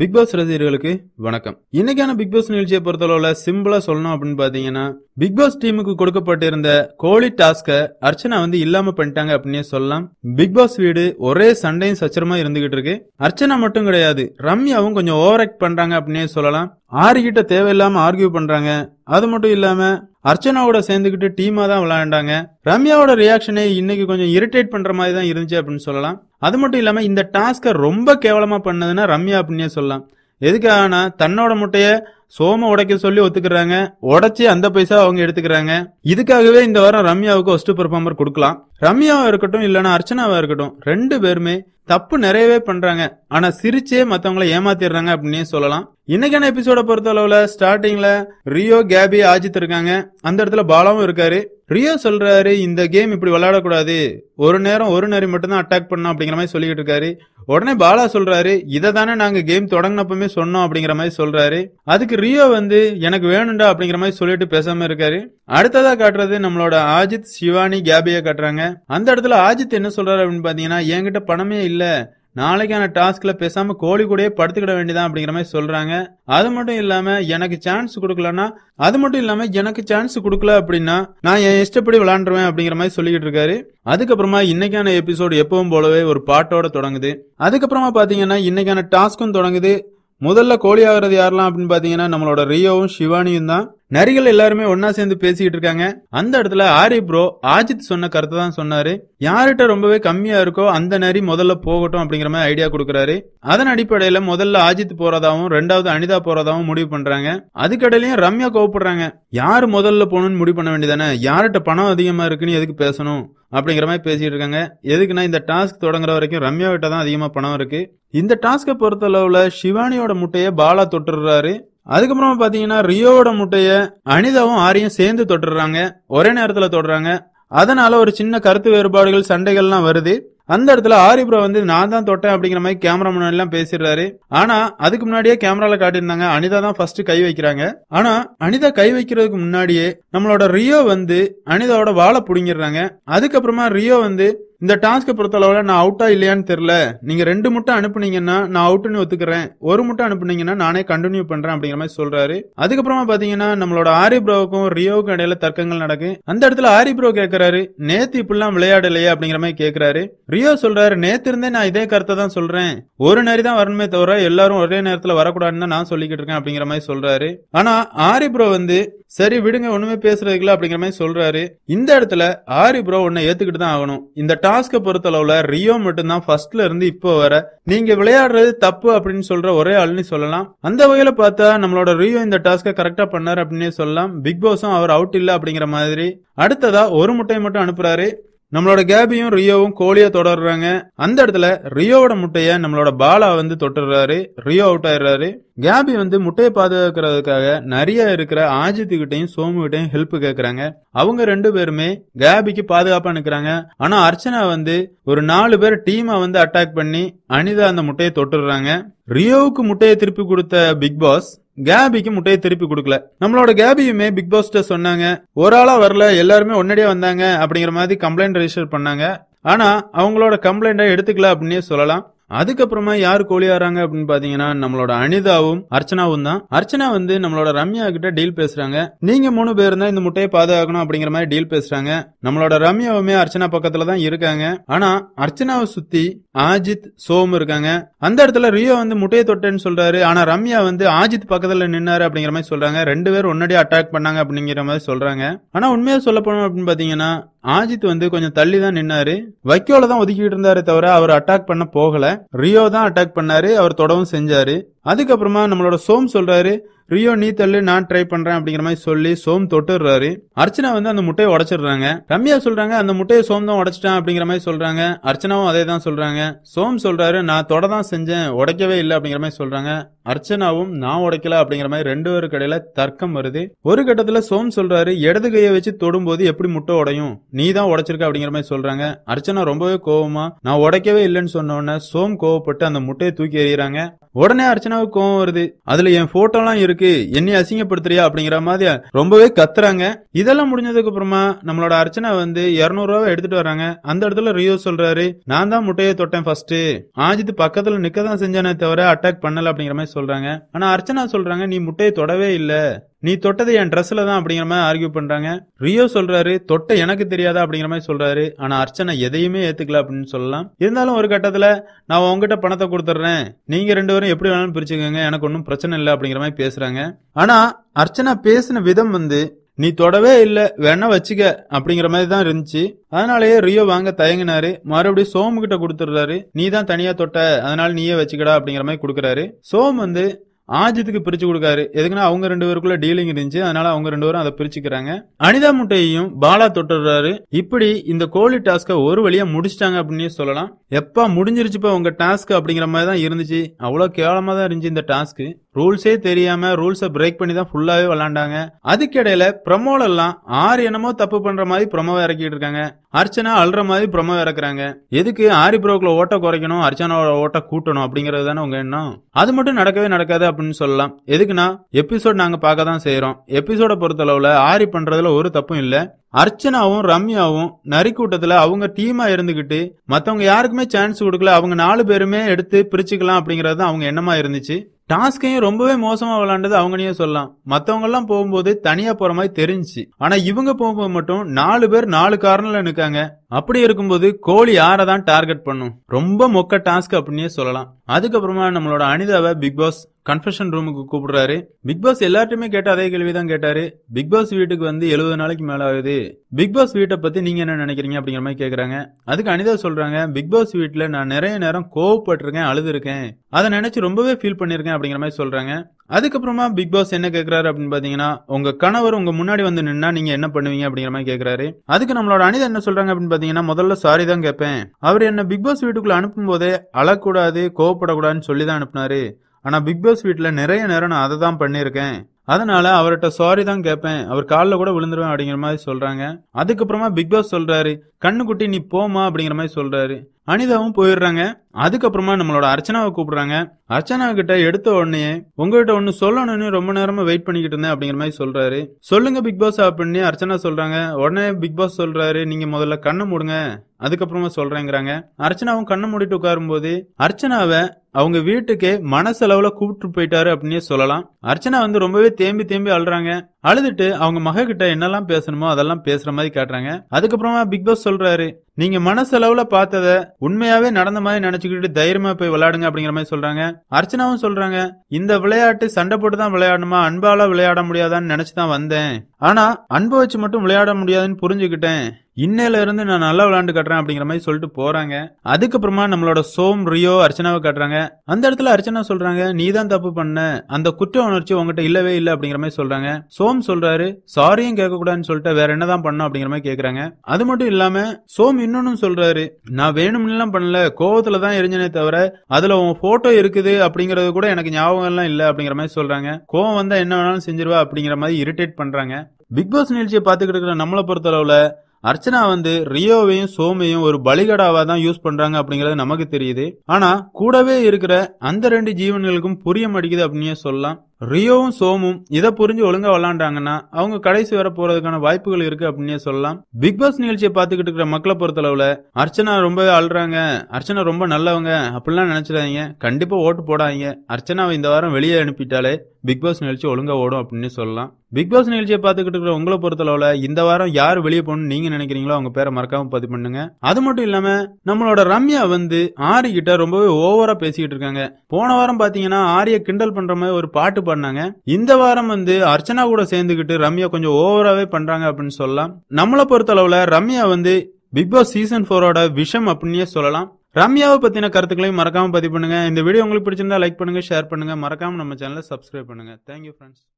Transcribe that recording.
big pass ரசிகர்களுக்கு வணக்கம் இன்னைக்கான பிக் பாஸ் நிகழ்ச்சியை பொறுத்தளவுல சிம்பிளா சொல்லணும் அப்படின்னு பாத்தீங்கன்னா பிக் பாஸ் டீமுக்கு கொடுக்கப்பட்டிருந்த கோழி டாஸ்க அர்ச்சனா வந்து இல்லாம பண்ணிட்டாங்க அப்படின்னு சொல்லலாம் பிக் பாஸ் வீடு ஒரே சண்டையும் சச்சரமா இருந்துகிட்டு இருக்கு அர்ச்சனா மட்டும் கிடையாது ரம்யாவும் கொஞ்சம் ஓவர் ஆக்ட் பண்றாங்க அப்படின்னு சொல்லலாம் ஆறு கிட்ட தேவையில்லாம ஆர்கியூ பண்றாங்க அது மட்டும் இல்லாம அர்ச்சனாவோட சேர்ந்துக்கிட்டு டீமா தான் விளையாண்டாங்க ரம்யாவோட ரியாக்ஷனே இன்னைக்கு கொஞ்சம் இரிட்டேட் பண்ற மாதிரி தான் இருந்துச்சு அப்படின்னு சொல்லலாம் அது மட்டும் இல்லாமல் இந்த டாஸ்க்கை ரொம்ப கேவலமாக பண்ணதுன்னா ரம்யா அப்படின்னே சொல்லலாம் எதுக்காகனா தன்னோட முட்டையை சோம உடைக்க சொல்லி ஒத்துக்கிறாங்க உடைச்சி அந்த பைசா அவங்க எடுத்துக்கிறாங்க இதுக்காகவே இந்த வாரம் ரம்யாவுக்கு ஒஸ்ட் பெர்ஃபார்மர் கொடுக்கலாம் ரம்யாவா இருக்கட்டும் இல்லைன்னா அர்ச்சனாவா இருக்கட்டும் ரெண்டு பேருமே தப்பு நிறையவே பண்ணுறாங்க ஆனா சிரிச்சே மத்தவங்களை ஏமாத்திடுறாங்க அப்படின்னே சொல்லலாம் இன்னைக்கான எபிசோட பொறுத்த அளவுல ஸ்டார்டிங்ல ரியோ கேபி ஆஜித் இருக்காங்க அந்த இடத்துல பாலாவும் இருக்காரு ரியோ சொல்றாரு இந்த கேம் இப்படி விளையாடக்கூடாது ஒரு நேரம் ஒரு நேரம் மட்டும்தான் அட்டாக் பண்ணும் அப்படிங்கிற மாதிரி சொல்லிக்கிட்டு இருக்காரு உடனே பாலா சொல்றாரு இதை தானே நாங்க கேம் தொடங்கினப்பமே சொன்னோம் அப்படிங்கிற மாதிரி சொல்றாரு அதுக்கு ரியோ வந்து எனக்கு வேணும்டா அப்படிங்கிற மாதிரி சொல்லிட்டு பேசாம இருக்காரு அடுத்ததா காட்டுறது நம்மளோட ஆஜித் சிவானி கேபியை காட்டுறாங்க அந்த இடத்துல ஆஜித் என்ன சொல்றாரு அப்படின்னு பாத்தீங்கன்னா என்கிட்ட பணமே இல்ல நாளைக்கான டாஸ்க்ல பேசாம கோழி கூடயே படுத்துக்கிட வேண்டியதான் அப்படிங்கிற மாதிரி சொல்றாங்க அது மட்டும் இல்லாம எனக்கு சான்ஸ் கொடுக்கலன்னா அது மட்டும் இல்லாம எனக்கு சான்ஸ் கொடுக்கல அப்படின்னா நான் என் இஷ்டப்படி விளாண்டுருவேன் அப்படிங்கிற மாதிரி சொல்லிக்கிட்டு இருக்காரு அதுக்கப்புறமா இன்னைக்கான எபிசோடு எப்பவும் போலவே ஒரு பாட்டோட தொடங்குது அதுக்கப்புறமா பாத்தீங்கன்னா இன்னைக்கான டாஸ்க்கும் தொடங்குது முதல்ல கோழி ஆகிறது யாரெல்லாம் அப்படின்னு பாத்தீங்கன்னா நம்மளோட ரியோவும் சிவானியும் தான் நரிகள் எல்லாருமே ஒன்னா சேர்ந்து பேசிக்கிட்டு இருக்காங்க அந்த இடத்துல ஆரி ப்ரோ ஆஜித் சொன்ன கருத்தை தான் சொன்னாரு யார்கிட்ட ரொம்பவே கம்மியா இருக்கோ அந்த நரி முதல்ல போகட்டும் அப்படிங்கிற மாதிரி ஐடியா கொடுக்குறாரு அதன் அடிப்படையில முதல்ல ஆஜித் போறதாவும் ரெண்டாவது அனிதா போறதாவும் முடிவு பண்றாங்க அதுக்கடையிலயும் ரம்யா கோவப்படுறாங்க யார் முதல்ல போகணும்னு முடிவு பண்ண வேண்டியதானே யார்கிட்ட பணம் அதிகமா இருக்குன்னு எதுக்கு பேசணும் அப்படிங்கிற மாதிரி பேசிட்டு இருக்காங்க எதுக்குன்னா இந்த டாஸ்க் தொடங்குற வரைக்கும் ரம்யா கிட்ட தான் அதிகமா பணம் இருக்கு இந்த டாஸ்கை பொறுத்தளவுல சிவானியோட முட்டையை பாலா தொட்டுறாரு அதுக்கப்புறம் பாத்தீங்கன்னா ரியோவோட முட்டைய அனிதாவும் ஆரியும் சேர்ந்து தொடர்றாங்க ஒரே நேரத்துல தொடுறாங்க அதனால ஒரு சின்ன கருத்து வேறுபாடுகள் சண்டைகள்லாம் வருது அந்த இடத்துல ஆரிபுரா வந்து நான் தான் தொட்டேன் அப்படிங்கிற மாதிரி கேமராமேன் எல்லாம் பேசிடுறாரு ஆனா அதுக்கு முன்னாடியே கேமரால காட்டியிருந்தாங்க அனிதா தான் ஃபர்ஸ்ட் கை வைக்கிறாங்க ஆனா அனிதா கை வைக்கிறதுக்கு முன்னாடியே நம்மளோட ரியோ வந்து அனிதாவோட வாழை புடுங்கிடுறாங்க அதுக்கப்புறமா ரியோ வந்து இந்த டாஸ்க்கை பொறுத்தளவில் நான் அவுட்டா இல்லையான்னு தெரில நீங்கள் ரெண்டு முட்டை அனுப்புனீங்கன்னா நான் அவுட்டுன்னு ஒத்துக்கிறேன் ஒரு முட்டை அனுப்புனீங்கன்னா நானே கண்டினியூ பண்ணுறேன் அப்படிங்கிற மாதிரி சொல்கிறாரு அதுக்கப்புறமா பார்த்தீங்கன்னா நம்மளோட ஆரி ப்ரோவுக்கும் ரியோவுக்கும் இடையில தர்க்கங்கள் நடக்கு அந்த இடத்துல ஆரி ப்ரோ கேட்குறாரு நேத்து இப்படிலாம் விளையாடலையே அப்படிங்கிற மாதிரி கேட்குறாரு ரியோ சொல்கிறாரு நேத்து இருந்தே நான் இதே கருத்தை தான் சொல்கிறேன் ஒரு நேரி தான் வரணுமே தவிர எல்லாரும் ஒரே நேரத்தில் வரக்கூடாதுன்னு தான் நான் சொல்லிக்கிட்டு இருக்கேன் அப்படிங்கிற மாதிரி சொல்கிறாரு ஆனால் ஆரி ப்ரோ வந்து சரி விடுங்க ஒன்றுமே பேசுறதுக்குல அப்படிங்கிற மாதிரி சொல்கிறாரு இந்த இடத்துல ஆரி ப்ரோ உன்னை ஏற்றுக்கிட்டு தான் ஆகணும் இந்த டாஸ்க்கை பொறுத்தளவுல ரியோ மட்டும்தான் ஃபர்ஸ்ட்ல இருந்து இப்போ வர நீங்க விளையாடுறது தப்பு அப்படின்னு சொல்ற ஒரே ஆள்னு சொல்லலாம் அந்த வகையில பார்த்தா நம்மளோட ரியோ இந்த டாஸ்க்கை கரெக்டா பண்ணாரு அப்படின்னு சொல்லலாம் பிக் பாஸும் அவர் அவுட் இல்ல அப்படிங்கிற மாதிரி அடுத்ததா ஒரு முட்டையை மட்டும் அனுப்புறாரு நம்மளோட கேபியும் ரியோவும் கோலியை தொடர்றாங்க அந்த இடத்துல ரியோவோட முட்டைய நம்மளோட பாலா வந்து தொட்டுறாரு ரியோ அவுட் ஆயிடுறாரு கேபி வந்து முட்டையை பாதுகாக்கிறதுக்காக நிறைய இருக்கிற ஆஜித்துக்கிட்டையும் கிட்டையும் ஹெல்ப் கேக்குறாங்க அவங்க ரெண்டு பேருமே கேபிக்கு பாதுகாப்பா நிக்கிறாங்க ஆனா அர்ச்சனா வந்து ஒரு நாலு பேர் டீமை வந்து அட்டாக் பண்ணி அனிதா அந்த முட்டையை தொட்டுடுறாங்க ரியோவுக்கு முட்டையை திருப்பி கொடுத்த பிக் பாஸ் கேபிக்கு முட்டையை திருப்பி கொடுக்கல நம்மளோட கேபியுமே பிக் பாஸ்ட சொன்னாங்க ஒரு ஆளா வரல எல்லாருமே ஒன்னடியே வந்தாங்க அப்படிங்கிற மாதிரி கம்ப்ளைண்ட் ரெஜிஸ்டர் பண்ணாங்க ஆனா அவங்களோட கம்ப்ளைண்ட்டை எடுத்துக்கல அப்படின்னு சொல்லலாம் அதுக்கப்புறமா யார் கோழியாறாங்க அப்படின்னு பாத்தீங்கன்னா நம்மளோட அனிதாவும் அர்ச்சனாவும் தான் அர்ச்சனா வந்து நம்மளோட ரம்யா கிட்ட டீல் பேசுறாங்க நீங்க மூணு பேர் தான் இந்த முட்டையை பாதுகாக்கணும் அப்படிங்கிற மாதிரி டீல் பேசுறாங்க நம்மளோட ரம்யாவுமே அர்ச்சனா பக்கத்துல தான் இருக்காங்க ஆனா அர்ச்சனாவை சுத்தி ஆஜித் சோம் இருக்காங்க அந்த இடத்துல ரியோ வந்து முட்டையை தொட்டேன்னு சொல்றாரு ஆனா ரம்யா வந்து ஆஜித் பக்கத்துல நின்னாரு அப்படிங்கிற மாதிரி சொல்றாங்க ரெண்டு பேரும் உன்னடியே அட்டாக் பண்ணாங்க அப்படிங்கிற மாதிரி சொல்றாங்க ஆனா உண்மையா சொல்ல போனோம் அப்படின்னு பாத்தீங்கன்னா ஆஜித் வந்து கொஞ்சம் தள்ளி தான் நின்னாரு வைக்கோல தான் ஒதுக்கிட்டு இருந்தாரு தவிர அவர் அட்டாக் பண்ண போகல ரியோ தான் அட்டாக் பண்ணாரு அவர் தொடவும் செஞ்சாரு அதுக்கப்புறமா நம்மளோட சோம் சொல்றாரு ரியோ நீ தள்ளு நான் ட்ரை பண்றேன் அப்படிங்கிற மாதிரி சொல்லி சோம் தொட்டுறாரு அர்ச்சனா வந்து அந்த முட்டையை உடச்சிடுறாங்க ரம்யா சொல்றாங்க அந்த முட்டையை சோம் தான் உடச்சிட்டேன் அப்படிங்கிற மாதிரி சொல்றாங்க அர்ச்சனாவும் அதே தான் சொல்றாங்க சோம் சொல்றாரு நான் தொட தான் செஞ்சேன் உடைக்கவே இல்லை அப்படிங்கிற மாதிரி சொல்றாங்க அர்ச்சனாவும் நான் உடைக்கல அப்படிங்கிற மாதிரி ரெண்டு பேருக்கு கடையில தர்க்கம் வருது ஒரு கட்டத்துல சோம் சொல்றாரு இடது கையை வச்சு தொடும்போது எப்படி முட்டை உடையும் நீ தான் உடைச்சிருக்க அப்படிங்கிற மாதிரி சொல்றாங்க அர்ச்சனா ரொம்பவே கோவமா நான் உடைக்கவே இல்லைன்னு சொன்ன சோம் கோவப்பட்டு அந்த முட்டையை தூக்கி எறிகிறாங்க உடனே அர்ச்சனாவுக்கு கோவம் வருது அதுல என் எல்லாம் இருக்கு என்னை அசிங்கப்படுத்துறியா அப்படிங்கிற மாதிரி ரொம்பவே கத்துறாங்க இதெல்லாம் முடிஞ்சதுக்கு அப்புறமா நம்மளோட அர்ச்சனா வந்து ரூபாய் எடுத்துட்டு வராங்க அந்த இடத்துல ரியோ சொல்றாரு நான் தான் முட்டையை தொட்டேன் ஃபர்ஸ்ட் ஆஜித் பக்கத்துல நிக்க தான் செஞ்சானே தவிர அட்டாக் பண்ணல அப்படிங்கிற மாதிரி சொல்றாங்க ஆனா அர்ச்சனா சொல்றாங்க நீ முட்டையை தொடவே இல்ல நீ தொட்டது என் ட்ரெஸ்ல தான் அப்படிங்கிற மாதிரி ஆர்கியூ பண்றாங்க ரியோ சொல்றாரு தொட்ட எனக்கு தெரியாதா அப்படிங்கிற மாதிரி சொல்றாரு ஆனா அர்ச்சனா எதையுமே ஏத்துக்கல அப்படின்னு சொல்லலாம் இருந்தாலும் ஒரு கட்டத்துல நான் உங்ககிட்ட பணத்தை கொடுத்துறேன் நீங்க ரெண்டு பேரும் எப்படி வேணாலும் பிரிச்சுக்கோங்க எனக்கு ஒன்றும் பிரச்சனை இல்லை அப்படிங்கிற மாதிரி பேசுறாங்க ஆனா அர்ச்சனா பேசின விதம் வந்து நீ தொடவே இல்ல வேணா வச்சுக்க அப்படிங்கிற மாதிரி தான் இருந்துச்சு அதனாலயே ரியோ வாங்க தயங்கினாரு மறுபடியும் சோமு கிட்ட கொடுத்துடுறாரு நீ தான் தனியா தொட்ட அதனால நீயே வச்சுக்கடா அப்படிங்கிற மாதிரி கொடுக்குறாரு சோம் வந்து ஆஜித்துக்கு பிரிச்சு கொடுக்காரு எதுக்குன்னா அவங்க ரெண்டு பேருக்குள்ள டீலிங் இருந்துச்சு அதனால அவங்க ரெண்டு பேரும் அதை பிரிச்சுக்கிறாங்க அனிதா முட்டையையும் பாலா தொட்டுறாரு இப்படி இந்த கோழி டாஸ்க ஒரு வழியா முடிச்சிட்டாங்க அப்படின்னு சொல்லலாம் எப்ப முடிஞ்சிருச்சுப்ப உங்க டாஸ்க் அப்படிங்கிற மாதிரி தான் இருந்துச்சு அவ்வளவு கேவலமா தான் இருந்துச்சு இந்த டாஸ்க்கு ரூல்ஸே தெரியாம ரூல்ஸை பிரேக் பண்ணி தான் ஃபுல்லாவே விளாண்டாங்க அதுக்கிடையில ப்ரமோலெல்லாம் ஆறு என்னமோ தப்பு பண்ற மாதிரி ப்ரமோவை இறக்கிட்டு இருக்காங்க அர்ச்சனா அல்ற மாதிரி ப்ரமோ இறக்குறாங்க எதுக்கு ஆரி ப்ரோக்கில் ஓட்ட குறைக்கணும் அர்ச்சனாவோட ஓட்ட கூட்டணும் அப்படிங்கறது தானே உங்க எண்ணம் அது மட்டும் நடக்கவே நடக்காது அப்படின்னு சொல்லலாம் எதுக்குன்னா எபிசோட் நாங்க பார்க்க தான் செய்யறோம் எபிசோட பொறுத்தளவுல ஆரி பண்றதுல ஒரு தப்பும் இல்லை அர்ச்சனாவும் ரம்யாவும் நரி கூட்டத்துல அவங்க டீமா இருந்துகிட்டு மத்தவங்க யாருக்குமே சான்ஸ் கொடுக்கல அவங்க நாலு பேருமே எடுத்து பிரிச்சுக்கலாம் அப்படிங்கறது அவங்க எண்ணமா இருந்துச்சு டாஸ்கையும் ரொம்பவே மோசமா விளாண்டது அவங்களையும் சொல்லலாம் மற்றவங்கெல்லாம் போகும்போது தனியா போற மாதிரி தெரிஞ்சு ஆனா இவங்க போகும்போது மட்டும் நாலு பேர் நாலு காரணம்ல நிற்காங்க அப்படி இருக்கும்போது கோழி யாரை தான் டார்கெட் பண்ணும் ரொம்ப மொக்க டாஸ்க் அப்படின்னே சொல்லலாம் அதுக்கப்புறமா நம்மளோட அனிதாவை பிக் பாஸ் கன்ஃபெஷன் ரூமுக்கு கூப்பிடுறாரு பிக் பாஸ் எல்லார்ட்டுமே கேட்ட அதே கேள்வி தான் கேட்டாரு பிக் பாஸ் வீட்டுக்கு வந்து எழுபது நாளைக்கு மேல ஆகுது பிக் பாஸ் வீட்டை பத்தி நீங்க என்ன நினைக்கிறீங்க அப்படிங்கிற மாதிரி கேக்குறாங்க அதுக்கு அனிதா சொல்றாங்க பிக் பாஸ் வீட்டுல நான் நிறைய நேரம் கோவப்பட்டிருக்கேன் அழுதுருக்கேன் அதை நினைச்சு ரொம்பவே ஃபீல் பண்ணிருக்கேன் அப்படிங்கிற மாதிரி சொல்றாங்க அதுக்கப்புறமா பிக் பாஸ் என்ன கேக்குறாரு அப்படின்னு பாத்தீங்கன்னா உங்க கணவர் உங்க முன்னாடி வந்து நின்னா நீங்க என்ன பண்ணுவீங்க அப்படிங்கிற மாதிரி கேக்குறாரு அதுக்கு நம்மளோட அனிதா என்ன சொல்றாங்க அப்படின்னு பாத்தீங்கன்னா முதல்ல சாரி தான் கேட்பேன் அவர் என்ன பிக் பாஸ் வீட்டுக்குள்ள அனுப்பும் போதே அழக்கூடாது கோவப்படக்கூடாதுன்னு சொல்லி தான் அனுப்புனாரு ஆனால் பிக் பாஸ் வீட்டில் நிறைய நேரம் நான் அதை தான் பண்ணியிருக்கேன் அதனால அவர்கிட்ட சாரி தான் கேட்பேன் அவர் காலில் கூட விழுந்துருவேன் அப்படிங்கிற மாதிரி சொல்கிறாங்க அதுக்கப்புறமா பிக் பாஸ் சொல்கிறாரு கண்ணுக்குட்டி நீ போமா அப்படிங்கிற மாதிரி சொல்கிறாரு அனிதாவும் போயிடுறாங்க அதுக்கப்புறமா நம்மளோட அர்ச்சனாவை கூப்பிடுறாங்க அர்ச்சனா கிட்ட எடுத்த உடனே உங்ககிட்ட ஒன்னு சொல்லணும்னு ரொம்ப நேரமா வெயிட் பண்ணிக்கிட்டு இருந்தேன் அப்படிங்கிற மாதிரி சொல்றாரு சொல்லுங்க பிக் பாஸ் அப்படின்னு அர்ச்சனா சொல்றாங்க உடனே பிக் பாஸ் சொல்றாரு நீங்க முதல்ல கண்ணை மூடுங்க அதுக்கப்புறமா சொல்றேங்கிறாங்க அர்ச்சனாவும் கண்ணை மூடிட்டு உட்காரும்போது அர்ச்சனாவை அவங்க வீட்டுக்கு மனசளவுல கூப்பிட்டு போயிட்டாரு அப்படின்னே சொல்லலாம் அர்ச்சனா வந்து ரொம்பவே தேம்பி தேம்பி அழுறாங்க அழுதுட்டு அவங்க மக கிட்ட என்னெல்லாம் பேசணுமோ அதெல்லாம் பேசுற மாதிரி காட்டுறாங்க அதுக்கப்புறமா பிக் பாஸ் சொல்றாரு நீங்க மனசளவுல பார்த்தத உண்மையாவே நடந்த மாதிரி நினைச்சுக்கிட்டு தைரியமா போய் விளையாடுங்க அப்படிங்கிற மாதிரி சொல்றாங்க அர்ச்சனாவும் சொல்றாங்க இந்த விளையாட்டு சண்டை போட்டு தான் விளையாடணுமா அன்பால விளையாட முடியாதான்னு நினைச்சுதான் வந்தேன் ஆனா அன்பு வச்சு மட்டும் விளையாட முடியாதுன்னு புரிஞ்சுக்கிட்டேன் இன்னையில இருந்து நான் நல்லா விளாண்டு கட்டுறேன் அப்படிங்கிற மாதிரி சொல்லிட்டு போறாங்க அதுக்கப்புறமா நம்மளோட சோம் ரியோ அர்ச்சனாவை காட்டுறாங்க அந்த இடத்துல அர்ச்சனா சொல்றாங்க நீ தான் தப்பு பண்ண அந்த குற்ற உணர்ச்சி உங்ககிட்ட இல்லவே இல்லை அப்படிங்கிற மாதிரி சொல்றாங்க சோம் சொல்றாரு சாரியும் கேட்கக்கூடாதுன்னு சொல்லிட்டு வேற என்னதான் பண்ணும் அப்படிங்கிற மாதிரி கேக்குறாங்க அது மட்டும் இல்லாம சோம் இன்னொன்னு சொல்றாரு நான் வேணும்னுலாம் பண்ணல கோவத்துல தான் எரிஞ்சனே தவிர அதுல உன் போட்டோ இருக்குது அப்படிங்கறது கூட எனக்கு ஞாபகம் எல்லாம் இல்லை அப்படிங்கிற மாதிரி சொல்றாங்க கோவம் வந்தா என்ன வேணாலும் செஞ்சிருவா அப்படிங்கிற மாதிரி இரிட்டேட் பண்றாங்க பிக் பாஸ் நிகழ்ச்சியை பார்த்துக்கிட்டு இருக்கிற நம்மளை பொறுத்தளவுல அர்ச்சனா வந்து ரியோவையும் சோமையும் ஒரு பலிகடாவா தான் யூஸ் பண்றாங்க அப்படிங்கறது நமக்கு தெரியுது ஆனா கூடவே இருக்கிற அந்த ரெண்டு ஜீவன்களுக்கும் புரிய மாட்டேங்குது அப்படின்னு சொல்லலாம் ரியோவும் சோமும் இதை புரிஞ்சு ஒழுங்கா விளாண்டாங்கன்னா அவங்க கடைசி வர போறதுக்கான வாய்ப்புகள் இருக்கு அப்படின்னே சொல்லலாம் பிக் பாஸ் நிகழ்ச்சியை பார்த்துக்கிட்டு இருக்கிற மக்களை பொறுத்தளவுல அர்ச்சனா ரொம்பவே அழுறாங்க அர்ச்சனா ரொம்ப நல்லவங்க அப்படிலாம் நினைச்சிடாதீங்க கண்டிப்பா ஓட்டு போடாதீங்க அர்ச்சனாவை இந்த வாரம் வெளியே அனுப்பிட்டாலே பிக் பாஸ் நிகழ்ச்சி ஒழுங்கா ஓடும் அப்படின்னு சொல்லலாம் பிக் பாஸ் நிகழ்ச்சியை பார்த்துக்கிட்டு இருக்கிற உங்களை பொறுத்தளவுல இந்த வாரம் யார் வெளியே போகணும்னு நீங்க நினைக்கிறீங்களோ அவங்க பேரை மறக்காம பதிவு பண்ணுங்க அது மட்டும் இல்லாம நம்மளோட ரம்யா வந்து ஆரி கிட்ட ரொம்பவே ஓவரா பேசிக்கிட்டு இருக்காங்க போன வாரம் பாத்தீங்கன்னா ஆரிய கிண்டல் பண்ற மாதிரி ஒரு பாட்டு பண்ணாங்க இந்த வாரம் வந்து அர்ச்சனா கூட சேர்ந்துக்கிட்டு ரம்யா கொஞ்சம் ஓவராகவே பண்ணுறாங்க அப்படின்னு சொல்லலாம் நம்மளை அளவுல ரம்யா வந்து பிக் பாஸ் சீசன் ஃபோரோட விஷம் அப்படின்னே சொல்லலாம் ரம்யாவை பற்றின கருத்துக்களையும் மறக்காமல் பதிவு பண்ணுங்கள் இந்த வீடியோ உங்களுக்கு பிடிச்சிருந்தா லைக் பண்ணுங்கள் ஷேர் பண்ணுங்கள் மறக்காமல் நம்ம சேனலை சப்ஸ்கிரைப் பண்ணுங்கள் தேங்க்யூ ஃப்ரெண்ட்ஸ்